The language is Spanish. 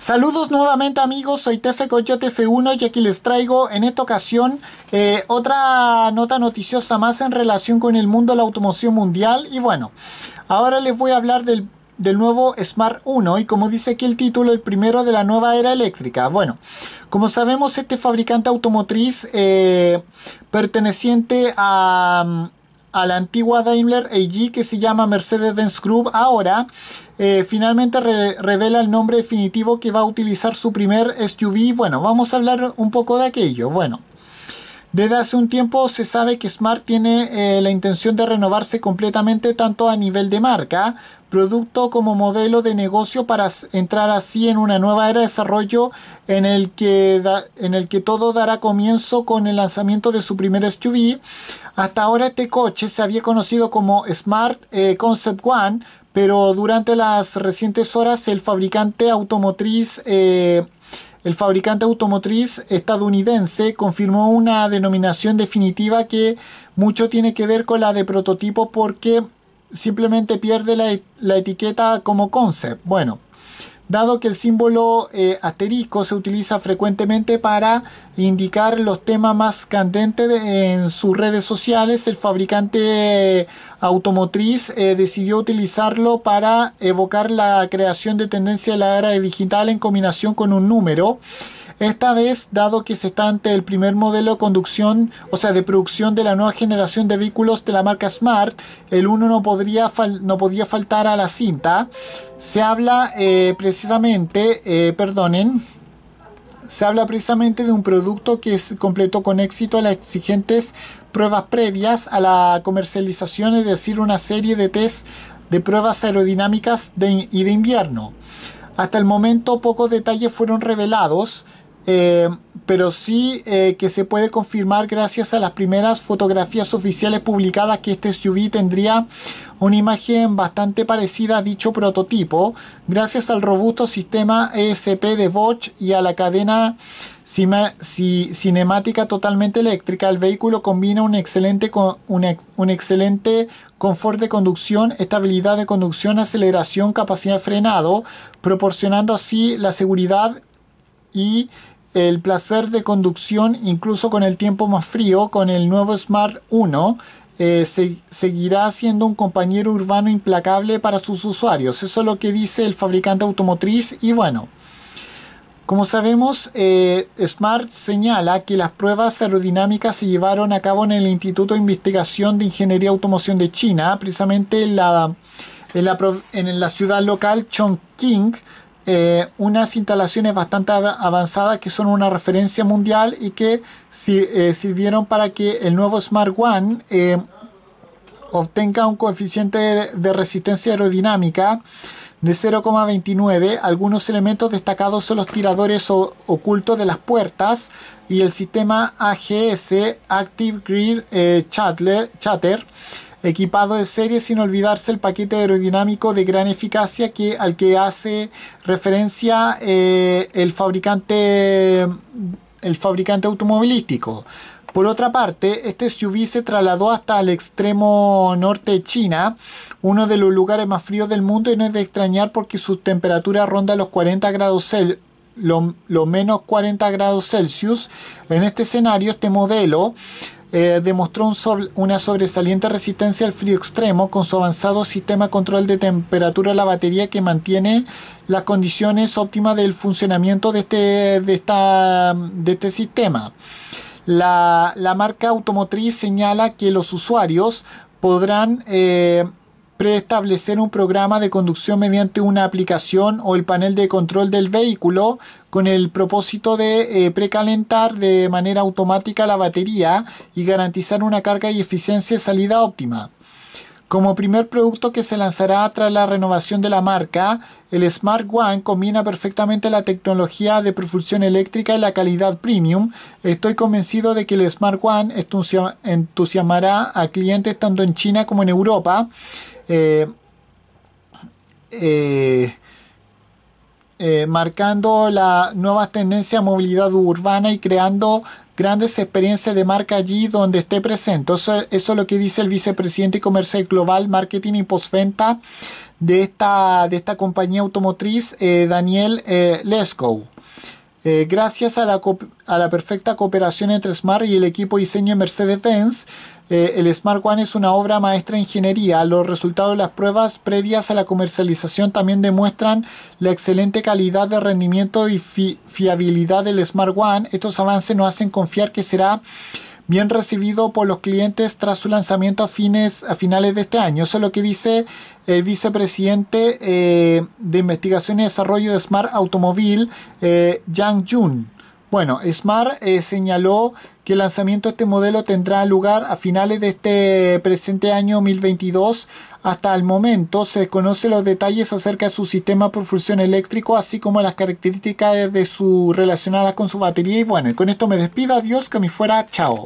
Saludos nuevamente amigos, soy TF Coyote F1 y aquí les traigo en esta ocasión eh, otra nota noticiosa más en relación con el mundo de la automoción mundial y bueno, ahora les voy a hablar del nuevo Smart 1 y como dice aquí el título, el primero de la nueva era eléctrica. Bueno, como sabemos, este fabricante automotriz eh, perteneciente a, a la antigua Daimler AG que se llama Mercedes-Benz Group ahora eh, finalmente revela el nombre definitivo que va a utilizar su primer SUV. Bueno, vamos a hablar un poco de aquello. Bueno, desde hace un tiempo se sabe que Smart tiene eh, la intención de renovarse completamente tanto a nivel de marca, producto como modelo de negocio para entrar así en una nueva era de desarrollo en el que, en el que todo dará comienzo con el lanzamiento de su primer SUV. Hasta ahora este coche se había conocido como Smart eh, Concept One, pero durante las recientes horas el fabricante automotriz eh, el fabricante automotriz estadounidense confirmó una denominación definitiva que mucho tiene que ver con la de prototipo porque simplemente pierde la, e-, etiqueta como concept. Bueno, dado que el símbolo eh, asterisco se utiliza frecuentemente para indicar los temas más candentes en sus redes sociales, el fabricante eh, automotriz eh, decidió utilizarlo para evocar la creación de tendencia de la era digital en combinación con un número. Esta vez, dado que se está ante el primer modelo de conducción, o sea, de producción de la nueva generación de vehículos de la marca Smart, el 1 no, podría no podía faltar a la cinta. Se habla eh, precisamente, eh, se habla precisamente de un producto que completó con éxito las exigentes pruebas previas a la comercialización, es decir, una serie de test de pruebas aerodinámicas y de invierno. Hasta el momento pocos detalles fueron revelados, eh, pero sí eh, que se puede confirmar gracias a las primeras fotografías oficiales publicadas que este SUV tendría una imagen bastante parecida a dicho prototipo, gracias al robusto sistema ESP de Bosch y a la cadena cinemática totalmente eléctrica, el vehículo combina un excelente, un excelente confort de conducción, estabilidad de conducción, aceleración, capacidad de frenado, proporcionando así la seguridad y el placer de conducción incluso con el tiempo más frío, con el nuevo Smart 1, eh, seguirá siendo un compañero urbano implacable para sus usuarios. Eso es lo que dice el fabricante automotriz y bueno. Como sabemos, eh, Smart señala que las pruebas aerodinámicas se llevaron a cabo en el Instituto de Investigación de Ingeniería Automoción de China, precisamente la, en la ciudad local Chongqing, eh, unas instalaciones bastante avanzadas que son una referencia mundial y que eh, sirvieron para que el nuevo Smart One eh, obtenga un coeficiente de, resistencia aerodinámica de 0,29. Algunos elementos destacados son los tiradores ocultos de las puertas y el sistema AGS, Active Grid Chatter equipado de serie sin olvidarse el paquete aerodinámico de gran eficacia que, al que hace referencia eh, el, fabricante, el fabricante automovilístico. Por otra parte, este SUV se trasladó hasta el extremo norte de China, uno de los lugares más fríos del mundo y no es de extrañar porque su temperatura ronda los 40 grados Lo, menos 40 grados Celsius. En este escenario, este modelo eh, demostró una sobresaliente resistencia al frío extremo con su avanzado sistema control de temperatura de la batería que mantiene las condiciones óptimas del funcionamiento de este, de esta, de este sistema. La, marca automotriz señala que los usuarios podrán eh, preestablecer un programa de conducción mediante una aplicación o el panel de control del vehículo con el propósito de eh, precalentar de manera automática la batería y garantizar una carga y eficiencia de salida óptima. Como primer producto que se lanzará tras la renovación de la marca, el Smart One combina perfectamente la tecnología de propulsión eléctrica y la calidad premium. Estoy convencido de que el Smart One entusiasmará a clientes tanto en China como en Europa. Eh, eh, marcando la nueva tendencia a movilidad urbana y creando grandes experiencias de marca allí donde esté presente. Eso, es lo que dice el vicepresidente de comercial global, marketing y postventa de esta, de esta compañía automotriz, eh, Daniel Lesco eh, gracias a la, a la, perfecta cooperación entre Smart y el equipo diseño Mercedes-Benz, eh, el Smart One es una obra maestra en ingeniería. Los resultados de las pruebas previas a la comercialización también demuestran la excelente calidad de rendimiento y fiabilidad del Smart One. Estos avances nos hacen confiar que será bien recibido por los clientes tras su lanzamiento a, fines, a finales de este año. Eso es lo que dice el vicepresidente eh, de Investigación y Desarrollo de Smart Automobile, eh, Yang Jun. Bueno, Smart eh, señaló que el lanzamiento de este modelo tendrá lugar a finales de este presente año 2022. Hasta el momento se desconocen los detalles acerca de su sistema de propulsión eléctrico, así como las características de su relacionadas con su batería. Y bueno, con esto me despido. Adiós, que me fuera. Chao.